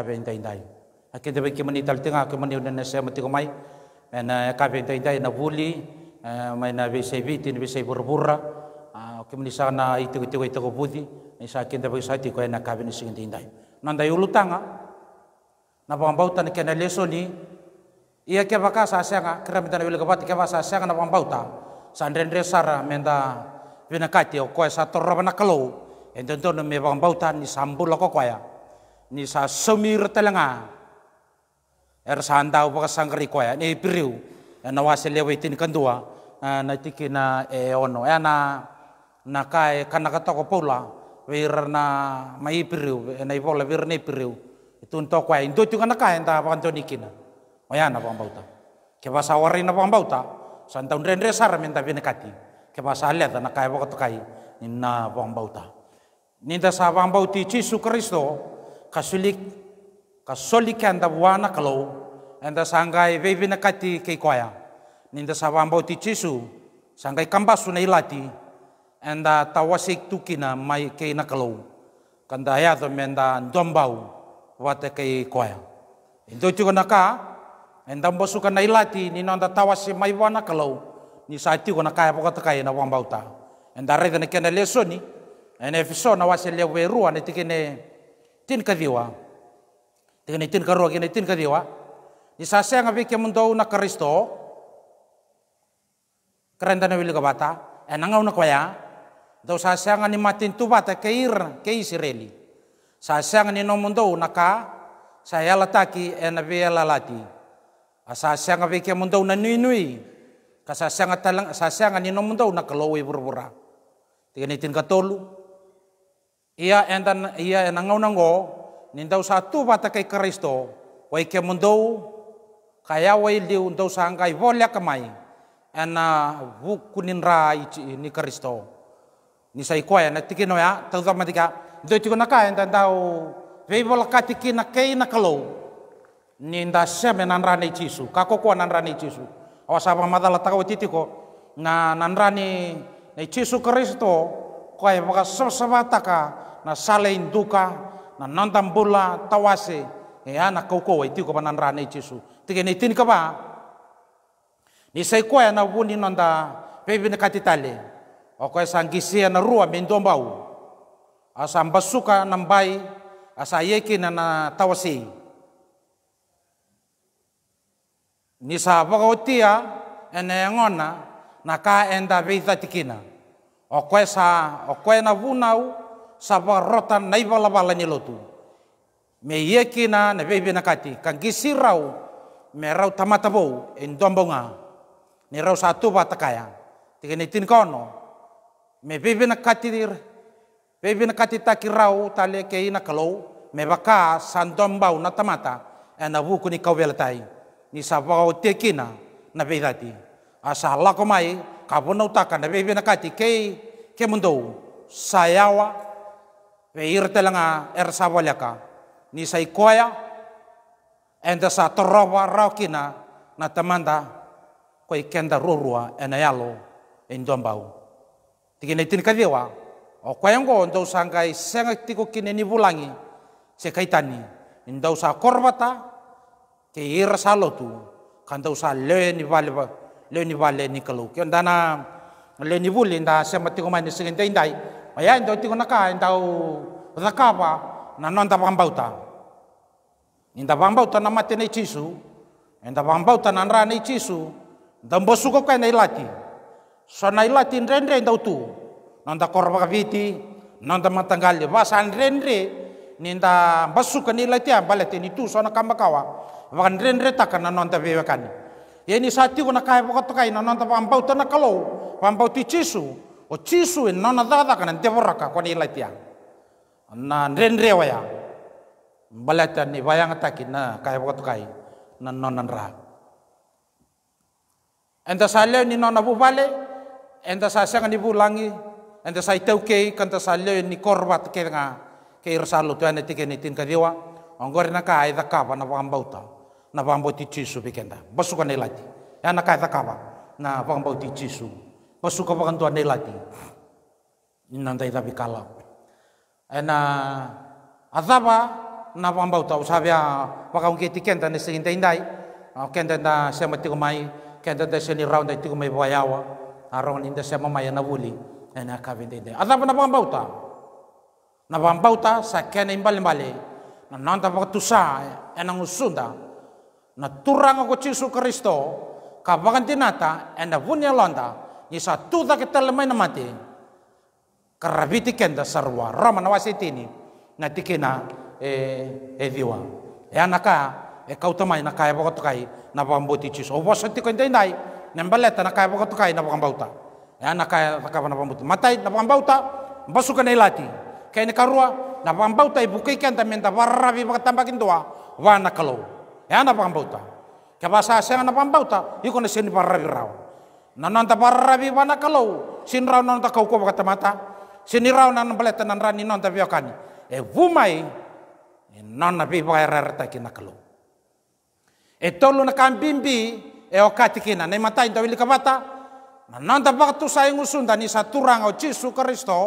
kabe intai intai ake tebe ke mani tal tenga ke mani se mati komai mena eh, kabe intai intai na buli eh, mena be se viti be se burbura ah, ke mani sana itu itu itu ko budi sa ke tebe sa ti ko na ni sing intai nanda yulu tanga na pambau tan ke na leso ni ia ke baka sa senga ah. kera na wile ke basa senga na pambau ta sandrendre sara menda vina kati o oh, koe sa torra bana kalau entonton eh, me pambau tan ni sambul ko koya Nisa sa sumir talanga er santa upa kasangri koya ni piriu na wasile waitin kandua na tikina e ono e na na kai kata ko pula wir na mai piriu e na ipola wir ni piriu itun e to koya indo tu kanaka enta panto nikina oya na pambauta ke basa wari na pambauta santa undren resar menta kati ke basa le na kai to kai na pambauta Ninda sa pambauti Yesus Kristo kasulik kasolik anda wana kalau anda sanggai wewe nakati kei koya ninda sawambau ti cisu sanggai kambasu na ilati anda tawasik tukina mai kei nakalau kanda hayato menda ndombau wate kei koya indo tuko naka enda mbosuka na ilati nino anda tawasi mai wana kalau ni saati ko nakaya e pokata kai na wambau ta enda reda na kena lesoni ene na wase lewe ruwa ne tikine tin ka diwa tin ro kini tin diwa ni sase nga pike mundo na kristo kerenda na bata ena enang na kwaya do sase nga ni matin tu bata keir ke israeli sase nga ni no mundo na ka saya eh, lataki enabi eh, lalati asase ah, nga pike mundo na nui nui kasasanga talang sasanga ni no mundo na kalowi burbura tingani tin tolu ia entan ia nangau nango nindau satu kai Kristo wai ke mundau kaya wai liu ndau sangkai volya kamai ana wukunin rai ni Kristo ni sai kwa na ya tau sama tika do tiko naka entan tau vei vola katiki na kei na kalau ninda seme nan rani cisu kakoko nan rani cisu awasa madala tau titiko na nan rani cisu Kristo Koe maka sabsabataka na sale induka na nantambula tawase e, e na koko wai tiko panan rane Yesu. Tike ni tin kaba. Ni sai koe na wuni nanda pepe ni katitale. O koe sanggisia na rua mendombau. Asa mbasuka nambai asa yeki na na tawase. Ni sa wakaotia ene ngona na ka enda tikina o koe sa o koe na vunau sa rota nai balabala ni lotu me ia kina ne bebe na kati kan gisi me rau tamata bou en dombonga ne rau sa va takaya tike ne tin kono me bebe na kati dir bebe nakati kati taki rau tale ke ina me baka sandom bau na tamata ena vuku ni kau belatai ni sa tekina na dati asa mai kabona utaka na bebe na kati ke ke mundo sayawa ve irte langa er sabolaka ni sai koya enda sa torowa raukina na tamanda koi kenda rorua ena yalo e indombau tikine tin kadiwa o koyango ndo sangai senga tiko kine ni bulangi se kaitani indau sa korbata ke ir salotu kandau sa le ni balba leni wa leni kalu kyon dana leni bul inda sema tiko mani indai maya indo tiko naka inda u na non da pambauta inda pambauta na ne nei chisu inda pambauta na nra nei chisu da mbosu ko kai nei lati so nai lati ndrendre inda tu. non da korba kaviti non da matangale basa ninda mbasu ka nei lati ambale te ni tu so na kawa. wakan ndrendre takana non da E sati na kai pakatokai na nanta pampau tana kalau, pampau ti cisu, o cisu e nana dada kana te boraka kone ilai tiang. Na nrenre waya, balata ni bayang taki na kai pakatokai na nana ra. Enta sa leo ni nona bu bale, enta sa siang ni bu langi, enta sa itau kei, kanta sa leo ni korbat kei nga, kei rasalu tuane tike ni tinka kadiwa, onggore na kai da kapa na na vambauti Jesu vikenda basuka nelati yana kaitha kava na vambauti Jesu basuka vakantua nelati nanda itha vikala ena eh, azaba na vambauta usavya vakaungeti kenda neseginda indai kenda na sema ah, tiko mai kenda nda seni raunda tiko mai vayawa arauni nda sema mai ana vuli ena eh, kavinda indai azaba na vambauta na vambauta sakene imbalimbali na nanda vakatusa ena ngusunda na turanga ko Yesu Kristo kapakan tinata enda punya londa ni satu tak kita lemai na mati karabiti kenda sarwa rama na wasitini na tikina e e diwa e anaka e kautamai na kaya bokoto kai na pamboti Yesu obo sati kenda indai nembaleta na kaya bokoto kai na pambauta e anaka takapa na pamboti matai na pambauta basukan elati kaini karua na pambauta ibukai kenda menta warrabi bakatambakin doa wana kalau e eh, ana pampauta ke basa se ana pampauta iko ne sen parrabi rau nanan ta parrabi bana kalau sin rau nanan ta kau ko kata mata sin rau nan rani biokani e eh, vumai e eh, nan na bi kina kalau e tolu na kambimbi e okati katikina na mata inta wili kabata Nanan ta baktu saing usun tani saturang o oh, Yesus Kristo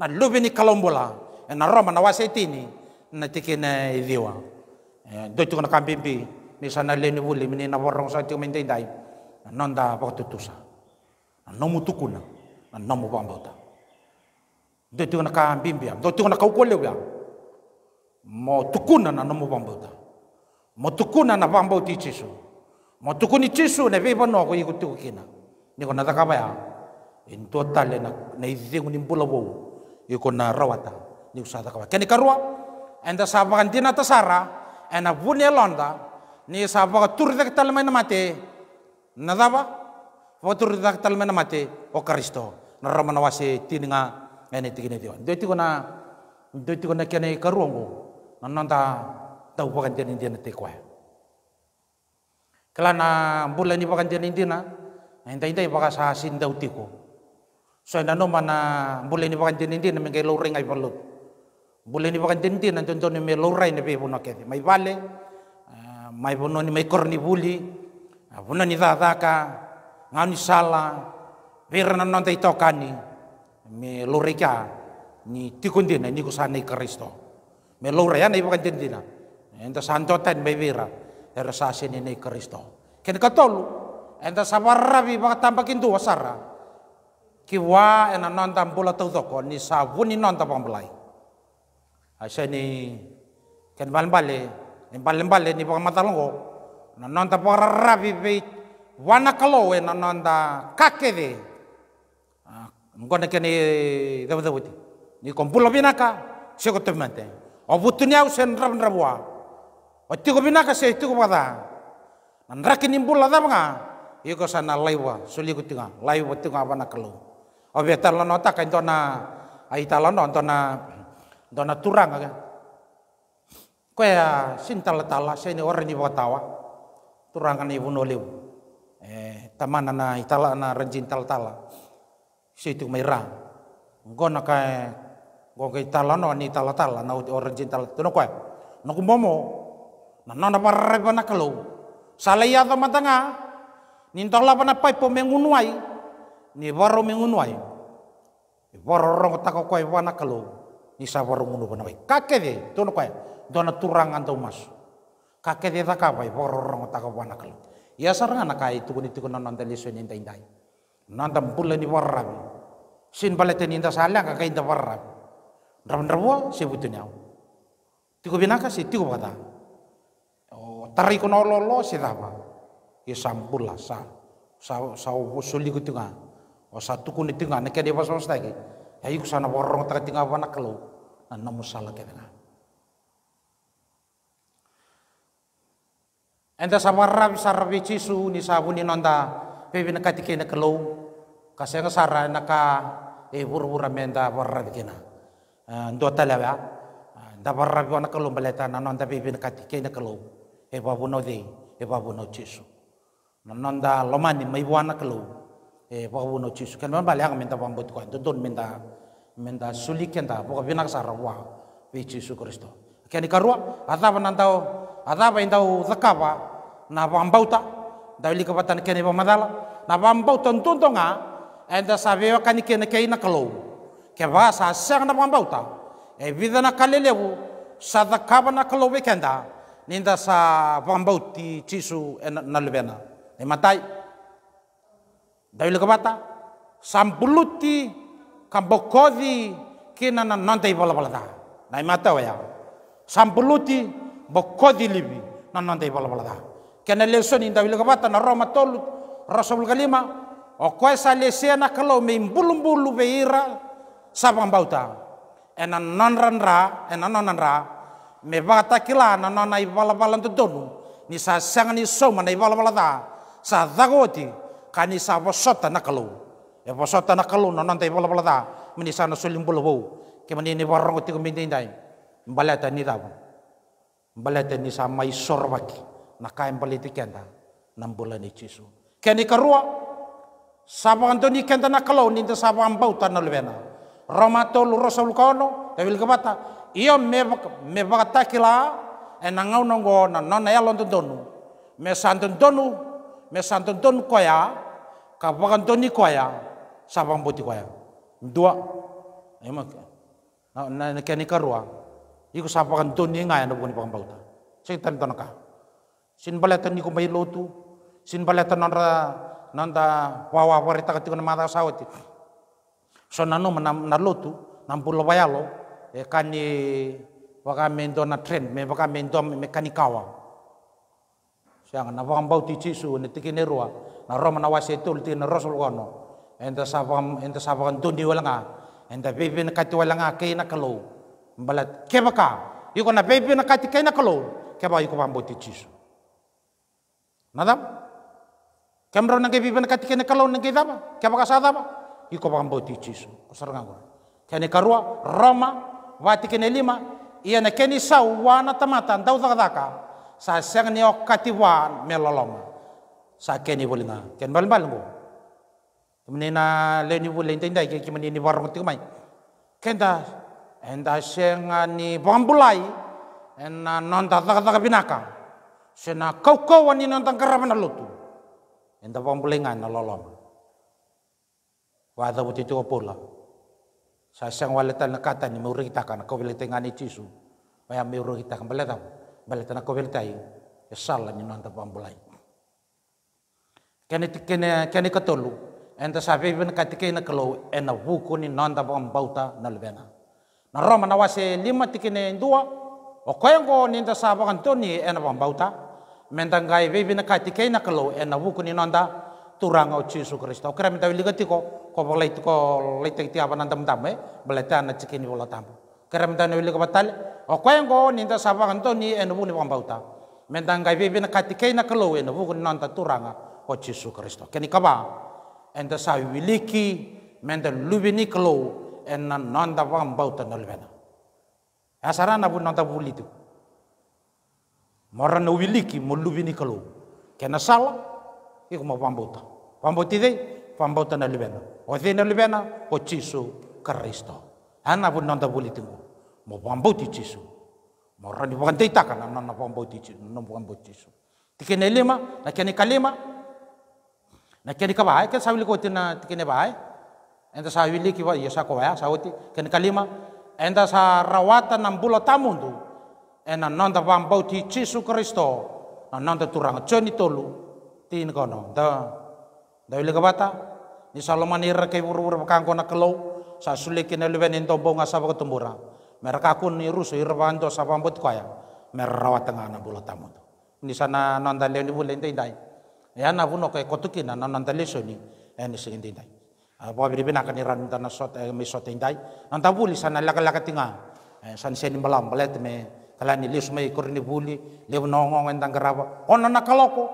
na lubi ni kalombola e na Roma na wasetini na tikina idiwa. Eh, doi tukana kampimpi mi sana leni wuli mi na warong sa tiyo mintay dai nonda pakututusa nomu tukuna nomu pambota doi tukana kampimpi ya. doi tukana kaukole wia mo tukuna na nomu pambota mo tukuna na pamboti chisu mo tukuni chisu ne viva no ko iku tukina ni ko na takabaya in total na na izingu ni mbulawo iko na rawata ni usada kaba kani karwa enda sabangan dinata ena vune londa ni sapa tur dak talmena mate nadaba fo tur dak talmena mate o kristo na romana wase tininga ene tigine diwan de tigona de tigona kene karuongo nanonda tau bakan jani diana te kwa na bulan ni bakan jani e na enta enta ipaka sa sin dau tiko so ena no mana bule ni bakan jani na mengai lorengai Bule ni pakantinti na tonton ni me lorai ni pe bono kefi. Mai vale, mai bono ni mai eh, korni buli, bono eh, ni dadaka, ngani sala, vera na nonta itokani, me lorai kia, ni tikundina ni kusana Kristo. Me lorai ana i pakantintina, enta santotan mai vera, era sasini ni Kristo. Ken katolu, enta sabarrabi tampakin tu wasara. Kiwa ena nonta mbula tau toko ni sabuni nonta pambelai. Saya ni kan bal bale, ni bal bale ni pokok mata longo. Nanon ta pokok rabi pe wana kalo we na ta kake de. Ah, Ngone kene de dawu ti. Ni kompulo binaka, se ko temante. O butunya usen rab rabwa. O tigo binaka se tigo bada. Nan rakini bulla dabanga. Iko sana laiwa, ko tinga, laiwa tinga wana kalo. O betar lanota kain tona, ai talon tona dona turang aga kan? koya sintala tala ini orang ni watawa, turang kan ibu noliu eh tamana na itala na renjin tala tala itu merah gona kai gona kai tala no ni tala tala na orang jin tala tuno koya no kumomo na nana parareba na kalu. salai ada ya matanga nintola pana pai po mengunuai ni baro mengunuai boro rong wana kalu. Ya ni warung ngunu bana wai kake de tono koe dona turang anta mas kake de taka bai bororong taka bana kala ya sarang anak kai tu ni tikuna nonda liso so ndai ndai nonda bulle ni warrabi sin balete ni nda sala ka kai nda warrabi ndram si se butunya tiku binaka si tiku bata oh, tari tarai lolo se daba ya sampula sa sa sa suliku tunga o oh, satu kuni tunga nekade pasostai Yayu kusana borong taka tinga wana kalu na namu sala kevenga. sama samarab sarabi cisu ni sabu ni nonda pebina katike na kalu kasenga sara na ka e eh, burura menda borrabi kena. Eh, Ndo talawa eh, da borrabi wana kalu baleta na nonda pebina katike na kalu e babu no dei e babu no cisu. Nonda lomani mai wana kalu. e eh, poko no chisu ken ban baliang minta pambut ko itu don minta minta sulik ken ta poko binak rawa wi chisu kristo ken karua ata banantau ata baintau zakapa na pambau ta dawli kapatan ken ba madala na pambau tontun tonga enda sabewa kan ken kei na kalo ke ba sa na pambau e vida na sa zakapa na kalo wi ken ninda sa pambau ti chisu na lebena ne matai Da ile kabata sampuluti kambokodi kina na nante ibala bala da. Na imata wa ya. Sampuluti bokodi libi na nante ibala bala da. Kena leson inda kabata na Roma tolut Rasul kalima o koe sa lesia na kalau me imbulu-bulu beira sabang bauta. Ena nonran ra, ena nonran ra. Me bata kila na nona ibala bala tu donu. Ni sa sangan ni soma na ibala Sa dagoti kanisa wasota nakalo e wasota nakalo no nante bola bola ta menisa no sulim bolo bo ke mani ni warong ti kumindai dai balata ni tabu balata ni sorwaki, i sorbaki nakai baliti kenta nambola ni cisu keni karua sapa antoni kenta nakalo ni ta sapa ambau tanol bena romato lu lukono, kono e wil kabata iyo me me bakata kila e nangau nongo na nona ya donu, me donu, me donu koya kapakan to ni kwaya sabang boti kwaya dua emak ya, na na na kani karua iku sapakan to ni ngai na bukoni pakam pauta sik tan tanaka sin balatan ni kumbai lotu sin balatan nanda nanda wawa warita katikon mata sawati so nanu menam na lotu nampul bayalo e ya, kani wakamendo do na tren me wakamendo do kani kawa siang na wambau ti Jesu ni tiki ni rua na roma mana wasi tul ti na rosul kono enta savam enta savam tundi walanga enta bibi na kati walanga kei na kalu balat kebaka yuko na bibi na kati kei na kalu keba yuko wambau ti Jesu nadam kemro na bibi na kati kei na kalu na kei daba kebaka sa daba yuko ti kene karua roma wati kene lima iya na keni sau wana tamata ndau sa seng ni okati wan melolom sa keni bolina ken bal bal le menina leni tin dai ke kimani ni warung ti mai kenda enda seng ni bambulai na non ta ta ta binaka sena kau kau wani non tang karapan lutu enda bambulengan lolom da buti tu pola sa seng waletan na kata ni murita ka na kawilitingan ni Tisu. Maya kita kembali tahu bale tana kovertai e ya sala ni nanta pambulai kene kene kene katolu enta sabe ben katike na kalo ena wuku ni nanta pambauta na lbena na roma na wase lima tikine dua. o ko kan ni nta saba kantoni ena pambauta mentangai bebe na katike na kalo ena wuku ni nanta turang o Yesus Krista. kira minta wili ko ko boleh ko leit ti apa nantam tam eh? na cikini bola tamu. kira minta wili ko o kwengo ninda saba kanto ni enubu ni pambauta mendang kai bibi na katikei na kelo enubu nanta turanga o oh, Yesus Kristo keni kaba enda sa wiliki menda lubi ni kelo ena nanda wambauta nolvena asarana bu nanda bulitu morana wiliki mo lubi ni kelo kena sala iko mo pambauta pambauti dei pambauta nolvena o oh, dei nolvena o Yesus Kristo ana bu nanda bulitu mo pambauti Jesu. Mo rani pangantita kana nana pambauti Jesu, nana pambauti Jesu. Tikene lima, na kene kalima. Na kene ka bahai ke kan sawili ko tina kene bahai. Enda sawili ki wa yesa iya ko ya sawti kene kalima. Enda sa rawata na bula tamundu. Ena eh, nanda pambauti Jesu Kristo. Na nanda turang joni tolu. Tin kono. Da. Da wili ka bata. Ni Salomon ira ke wuru-wuru kangko na Sa sulikin eleven into bonga sabak tumbura merakakun ni rusu irwanto sapamput kaya merawat tengah na bula tamu tu ni sana nonton lewni bula intai indai. ya na puno kaya kotuki na nonton ya, ni ni sing indai. apa beri bina kan iran minta nasot eh, misot intai buli sana laka laka tengah eh, san sen malam belet me kala ni me ikur ni buli lew nongong entang kerapa ono oh, na kaloko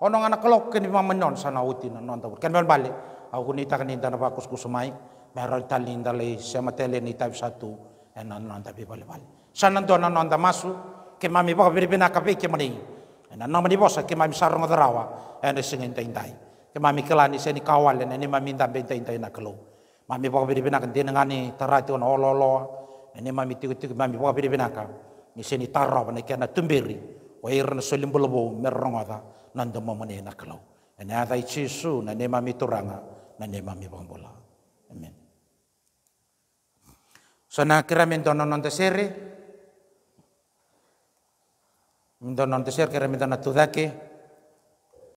ono oh, ngana kaloko kini mamenon sana utina nonton kan balik aku nita kan intai na bakus kusumai Meral talinda le tele ni type satu enan non tapi bal bal sanan to nan non masu ke mami bo bi bina ka ke mani enan non mani bosa ke mami sarong darawa ene singen tain tai ke mami kelani seni kawal ene ni mami ndam tai tai na kelo mami bo bi bina kan ni tarati on ololo ene mami tiku tiku mami bo bi bina ka ni seni tarro ne ke na tumbiri o irna solim bolbo merrongoda nan do momone na kelo ene adai chisu na ne mami turanga na ne mami bangbola non Sonakira mintono non te serre kira na tudake,